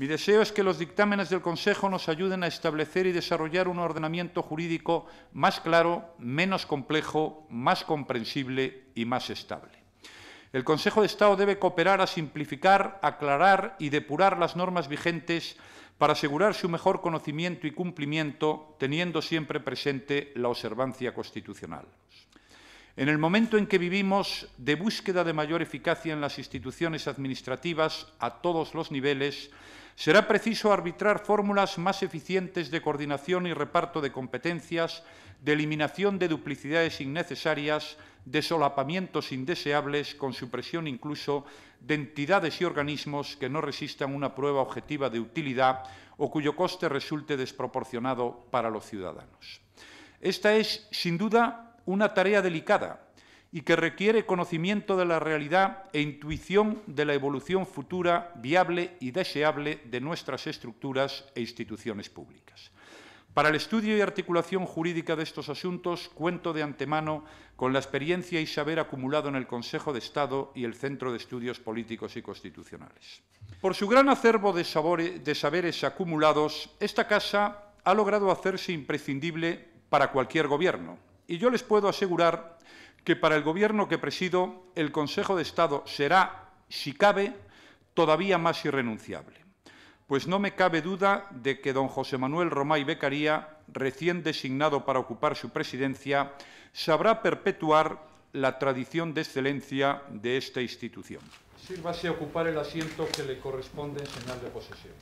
Mi deseo es que los dictámenes del Consejo nos ayuden a establecer y desarrollar un ordenamiento jurídico más claro, menos complejo, más comprensible y más estable. El Consejo de Estado debe cooperar a simplificar, aclarar y depurar las normas vigentes para asegurar su mejor conocimiento y cumplimiento, teniendo siempre presente la observancia constitucional. En el momento en que vivimos de búsqueda de mayor eficacia en las instituciones administrativas a todos los niveles, Será preciso arbitrar fórmulas más eficientes de coordinación y reparto de competencias, de eliminación de duplicidades innecesarias, de solapamientos indeseables, con supresión incluso de entidades y organismos que no resistan una prueba objetiva de utilidad o cuyo coste resulte desproporcionado para los ciudadanos. Esta es, sin duda, una tarea delicada, y que requiere conocimiento de la realidad e intuición de la evolución futura viable y deseable de nuestras estructuras e instituciones públicas. Para el estudio y articulación jurídica de estos asuntos cuento de antemano con la experiencia y saber acumulado en el Consejo de Estado y el Centro de Estudios Políticos y Constitucionales. Por su gran acervo de, saberes acumulados, esta Casa ha logrado hacerse imprescindible para cualquier gobierno. Y yo les puedo asegurar que para el Gobierno que presido el Consejo de Estado será, si cabe, todavía más irrenunciable. Pues no me cabe duda de que don José Manuel Romay Becaría, recién designado para ocupar su presidencia, sabrá perpetuar la tradición de excelencia de esta institución. Sírvase ocupar el asiento que le corresponde en señal de posesión.